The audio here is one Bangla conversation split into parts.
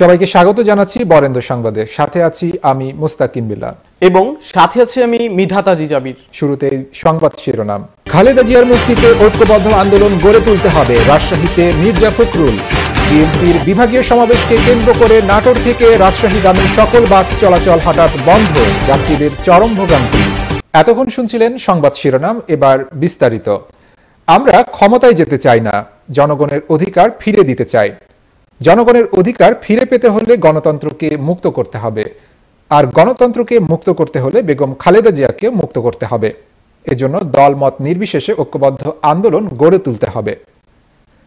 সবাইকে স্বাগত জানাচ্ছি বরেন্দ্র সংবাদে সাথে আছি আমি মুস্তাকিম বিল্লা এবং সাথে আছি আমি মিধাতা জিজাবির শুরুতে সংবাদ শিরোনাম খালেদা জিয়ার মুক্তিতে ঐক্যবদ্ধ আন্দোলন গড়ে তুলতে হবে রাজশাহীতে মির্জা ফখরুল বিএনপির বিভাগীয় সমাবেশকে কেন্দ্র করে নাটোর থেকে রাজশাহীগামী সকল বাস চলাচল হঠাৎ বন্ধ যাত্রীদের চরম ভোগান্তি এতক্ষণ শুনছিলেন সংবাদ শিরোনাম এবার বিস্তারিত আমরা ক্ষমতায় যেতে চাই না জনগণের অধিকার ফিরে দিতে চাই জনগণের অধিকার ফিরে পেতে হলে গণতন্ত্রকে মুক্ত করতে হবে আর গণতন্ত্রকে মুক্ত করতে হলে বেগম খালেদা জিয়াকে মুক্ত করতে হবে এজন্য দলমত নির্বিশেষে ঐক্যবদ্ধ আন্দোলন গড়ে তুলতে হবে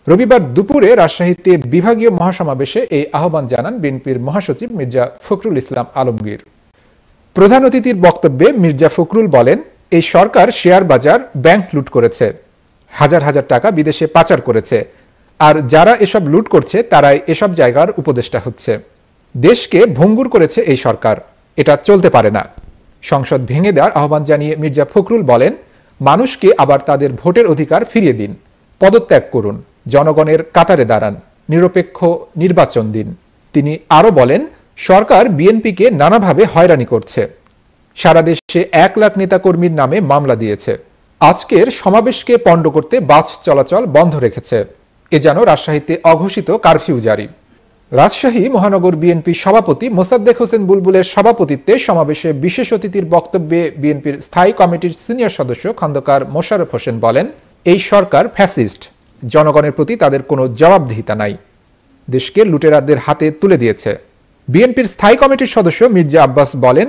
রবিবার দুপুরে রাজশাহীতে বিভাগীয় মহাসমাবেশে এই আহ্বান জানান বিএনপির মহাসচিব মির্জা ফখরুল ইসলাম আলমগীর প্রধান অতিথির বক্তব্যে মির্জা ফখরুল বলেন এই সরকার শেয়ার বাজার ব্যাংক লুট করেছে হাজার হাজার টাকা বিদেশে পাচার করেছে আর যারা এসব লুট করছে তারাই এসব জায়গার উপদেষ্টা হচ্ছে দেশকে ভঙ্গুর করেছে এই সরকার এটা চলতে পারে না সংসদ ভেঙে দেওয়ার আহ্বান জানিয়ে মির্জা ফখরুল বলেন মানুষকে আবার তাদের ভোটের অধিকার ফিরিয়ে দিন পদত্যাগ করুন জনগণের কাতারে দাঁড়ান নিরপেক্ষ নির্বাচন দিন তিনি আরও বলেন সরকার বিএনপিকে নানাভাবে হয়রানি করছে সারা দেশে এক লাখ নেতাকর্মীর নামে মামলা দিয়েছে আজকের সমাবেশকে পণ্ড করতে বাস চলাচল বন্ধ রেখেছে এ যেন রাজশাহীতে অঘোষিত কারফিউ জারি রাজশাহী মহানগর বিএনপি সভাপতি মোসাদ্দেক হোসেন বুলবুলের সভাপতিত্বে সমাবেশে বিশেষ অতিথির বক্তব্যে বিএনপির স্থায়ী কমিটির সিনিয়র সদস্য খন্দকার মোশারফ হোসেন বলেন এই সরকার ফ্যাসিস্ট জনগণের প্রতি তাদের কোনো জবাবদিহিতা নাই দেশকে লুটেরাদের হাতে তুলে দিয়েছে বিএনপির স্থায়ী কমিটির সদস্য মির্জা আব্বাস বলেন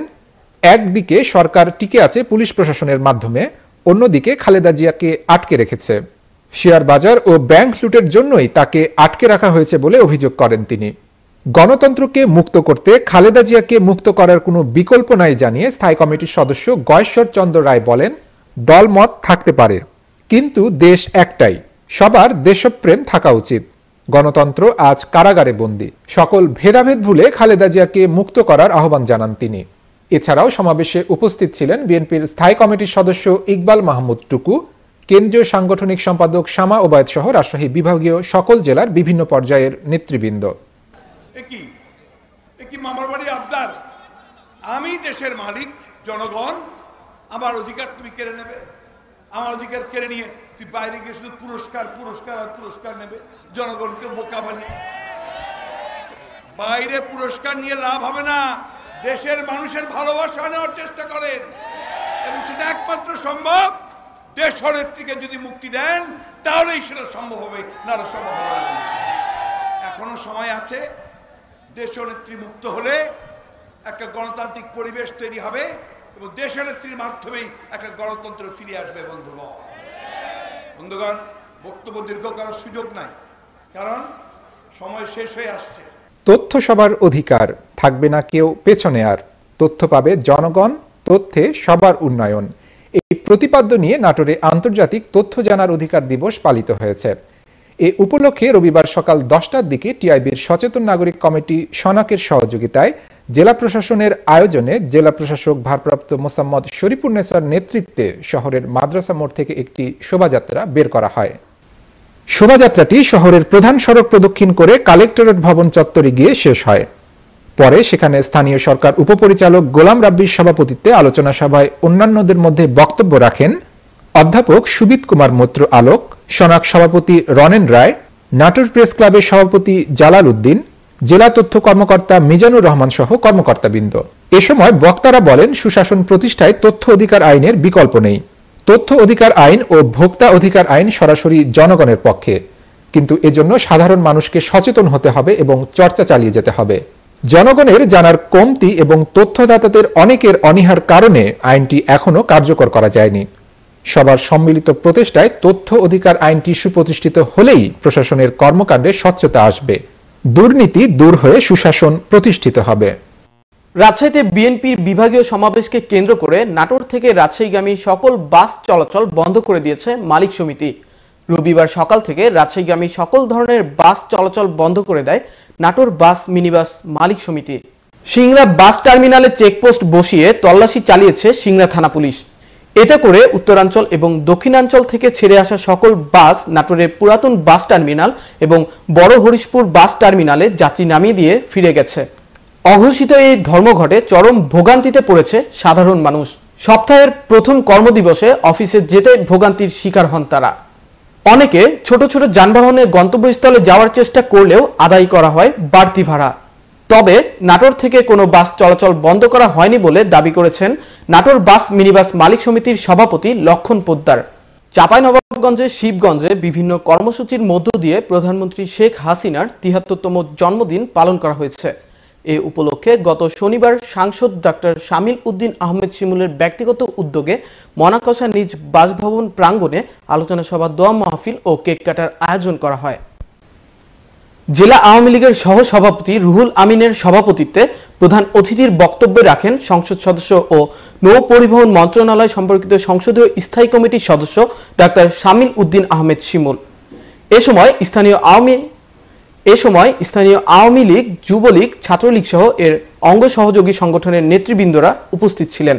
একদিকে সরকার টিকে আছে পুলিশ প্রশাসনের মাধ্যমে অন্যদিকে খালেদা জিয়াকে আটকে রেখেছে শেয়ার বাজার ও ব্যাংক লুটের জন্যই তাকে আটকে রাখা হয়েছে বলে অভিযোগ করেন তিনি গণতন্ত্রকে মুক্ত করতে খালেদা জিয়াকে মুক্ত করার কোনো বিকল্প নাই জানিয়ে স্থায়ী কমিটির সদস্য গয়েশ্বর চন্দ্র রায় বলেন দলমত থাকতে পারে কিন্তু দেশ একটাই সবার দেশপ্রেম থাকা উচিত গণতন্ত্র আজ কারাগারে বন্দি সকল ভেদাভেদ ভুলে খালেদা জিয়াকে মুক্ত করার আহ্বান জানান তিনি এছাড়াও সমাবেশে উপস্থিত ছিলেন বিএনপির স্থায়ী কমিটির সদস্য ইকবাল মাহমুদ টুকু কেন্দ্রীয় সাংগঠনিক সম্পাদক শামা ওবায়দ সহ রাজশাহী বিভাগীয় সকল জেলার বিভিন্ন পর্যায়ের নেতৃবৃন্দ আবদার আমি দেশের মালিক জনগণ আমার অধিকার তুমি কেড়ে নেবে আমার অধিকার কেড়ে নিয়ে তুই বাইরে গিয়ে শুধু পুরস্কার পুরস্কার আর পুরস্কার নেবে জনগণকে বোকা বানিয়ে বাইরে পুরস্কার নিয়ে লাভ হবে না দেশের মানুষের ভালোবাসা নেওয়ার চেষ্টা করেন এবং সেটা একমাত্র সম্ভব দেশ থেকে যদি মুক্তি দেন তাহলেই সেটা সম্ভব হবে না সম্ভব হবে এখনো সময় আছে দেশনেত্রী মুক্ত হলে একটা গণতান্ত্রিক পরিবেশ তৈরি হবে এবং দেশনেত্রীর মাধ্যমেই একটা গণতন্ত্র ফিরে আসবে বন্ধুগণ বন্ধুগণ বক্তব্য দীর্ঘ করার সুযোগ নাই কারণ সময় শেষ হয়ে আসছে তথ্য সবার অধিকার থাকবে না কেউ পেছনে আর তথ্য পাবে জনগণ তথ্যে সবার উন্নয়ন এই প্রতিপাদ্য নিয়ে নাটোরে আন্তর্জাতিক তথ্য জানার অধিকার দিবস পালিত হয়েছে এ উপলক্ষে রবিবার সকাল দশটার দিকে টিআইবির সচেতন নাগরিক কমিটি সনাকের সহযোগিতায় জেলা প্রশাসনের আয়োজনে জেলা প্রশাসক ভারপ্রাপ্ত মোসাম্মদ শরীফুর নেসার নেতৃত্বে শহরের মাদ্রাসা মোড় থেকে একটি শোভাযাত্রা বের করা হয় শোভাযাত্রাটি শহরের প্রধান সড়ক প্রদক্ষিণ করে কালেক্টরেট ভবন চত্বরে গিয়ে শেষ হয় পরে সেখানে স্থানীয় সরকার উপপরিচালক গোলাম রাব্বির সভাপতিত্বে আলোচনা সভায় অন্যান্যদের মধ্যে বক্তব্য রাখেন অধ্যাপক সুবিত কুমার মৈত্র আলোক সনাক সভাপতি রনেন রায় নাটোর প্রেস ক্লাবের সভাপতি জালাল উদ্দিন জেলা তথ্য কর্মকর্তা মিজানুর রহমান সহ কর্মকর্তাবৃন্দ এ সময় বক্তারা বলেন সুশাসন প্রতিষ্ঠায় তথ্য অধিকার আইনের বিকল্প নেই তথ্য অধিকার আইন ও ভোক্তা অধিকার আইন সরাসরি জনগণের পক্ষে কিন্তু এজন্য সাধারণ মানুষকে সচেতন হতে হবে এবং চর্চা চালিয়ে যেতে হবে জনগণের জানার কমতি এবং তথ্যদাতাদের অনেকের অনিহার কারণে আইনটি এখনও কার্যকর করা যায়নি সবার সম্মিলিত প্রতিষ্ঠায় তথ্য অধিকার আইনটি সুপ্রতিষ্ঠিত হলেই প্রশাসনের কর্মকাণ্ডে স্বচ্ছতা আসবে দুর্নীতি দূর হয়ে সুশাসন প্রতিষ্ঠিত হবে রাজশাহীতে বিএনপির বিভাগীয় সমাবেশকে কেন্দ্র করে নাটোর থেকে রাজশাহীগামী সকল বাস চলাচল বন্ধ করে দিয়েছে মালিক সমিতি রবিবার সকাল থেকে রাজশাহীগামী সকল ধরনের বাস চলাচল বন্ধ করে দেয় নাটোর বাস মিনিবাস মালিক সমিতি সিংড়া বাস টার্মিনালে চেকপোস্ট বসিয়ে তল্লাশি চালিয়েছে সিংড়া থানা পুলিশ এতে করে উত্তরাঞ্চল এবং দক্ষিণাঞ্চল থেকে ছেড়ে আসা সকল বাস নাটোরের পুরাতন বাস টার্মিনাল এবং বড় হরিশপুর বাস টার্মিনালে যাত্রী নামিয়ে দিয়ে ফিরে গেছে অঘোষিত এই ধর্মঘটে চরম ভোগান্তিতে পড়েছে সাধারণ মানুষ সপ্তাহের প্রথম কর্মদিবসে অফিসে যেতে ভোগান্তির শিকার হন তারা অনেকে ছোট ছোট যানবাহনে গন্তব্যস্থলে যাওয়ার চেষ্টা করলেও আদায় করা হয় বাড়তি ভাড়া তবে নাটোর থেকে কোনো বাস চলাচল বন্ধ করা হয়নি বলে দাবি করেছেন নাটোর বাস মিনিবাস মালিক সমিতির সভাপতি লক্ষণ পোদ্দার নবাবগঞ্জে শিবগঞ্জে বিভিন্ন কর্মসূচির মধ্য দিয়ে প্রধানমন্ত্রী শেখ হাসিনার তিহাত্তরতম জন্মদিন পালন করা হয়েছে এ উপলক্ষে গত শনিবার সাংসদ ডক্টর শামিল উদ্দিন আহমেদ শিমুলের ব্যক্তিগত উদ্যোগে মনাকসা নিজ বাসভবন প্রাঙ্গণে আলোচনা সভা দোয়া মাহফিল ও কেক কাটার আয়োজন করা হয় জেলা আওয়ামী লীগের সহসভাপতি রুহুল আমিনের সভাপতিত্বে প্রধান অতিথির বক্তব্যে রাখেন সংসদ সদস্য ও নৌ পরিবহন মন্ত্রণালয় সম্পর্কিত সংসদীয় স্থায়ী কমিটির সদস্য ডাক্তার শামিল উদ্দিন আহমেদ শিমুল এ সময় স্থানীয় আওয়ামী এ সময় স্থানীয় আওয়ামী লীগ যুবলীগ ছাত্রলীগ সহ এর অঙ্গ সহযোগী সংগঠনের নেতৃবৃন্দরা উপস্থিত ছিলেন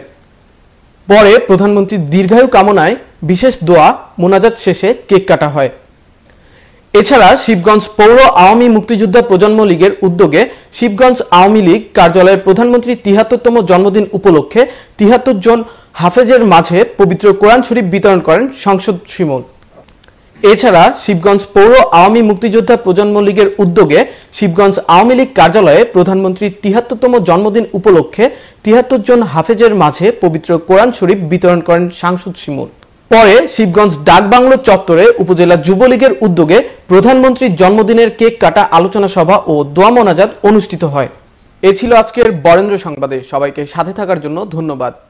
পরে প্রধানমন্ত্রীর দীর্ঘায়ু কামনায় বিশেষ দোয়া মোনাজাত শেষে কেক কাটা হয় এছাড়া শিবগঞ্জ পৌর আওয়ামী মুক্তিযোদ্ধা প্রজন্ম লীগের উদ্যোগে শিবগঞ্জ আওয়ামী লীগ কার্যালয়ের প্রধানমন্ত্রীর তিহাত্তরতম জন্মদিন উপলক্ষে তিহাত্তর জন হাফেজের মাঝে পবিত্র কোরআন শরীফ বিতরণ করেন সংসদ শিমুল এছাড়া শিবগঞ্জ পৌর আওয়ামী মুক্তিযোদ্ধা প্রজন্ম লীগের উদ্যোগে শিবগঞ্জ আওয়ামী লীগ কার্যালয়ে প্রধানমন্ত্রীর তিহাত্তরতম জন্মদিন উপলক্ষে তিহাত্তর জন হাফেজের মাঝে পবিত্র কোরআন শরীফ বিতরণ করেন সাংসদ শিমুল পরে শিবগঞ্জ ডাকবাংলো চত্বরে উপজেলা যুবলীগের উদ্যোগে প্রধানমন্ত্রীর জন্মদিনের কেক কাটা আলোচনা সভা ও দোয়া মোনাজাত অনুষ্ঠিত হয় এ ছিল আজকের বরেন্দ্র সংবাদে সবাইকে সাথে থাকার জন্য ধন্যবাদ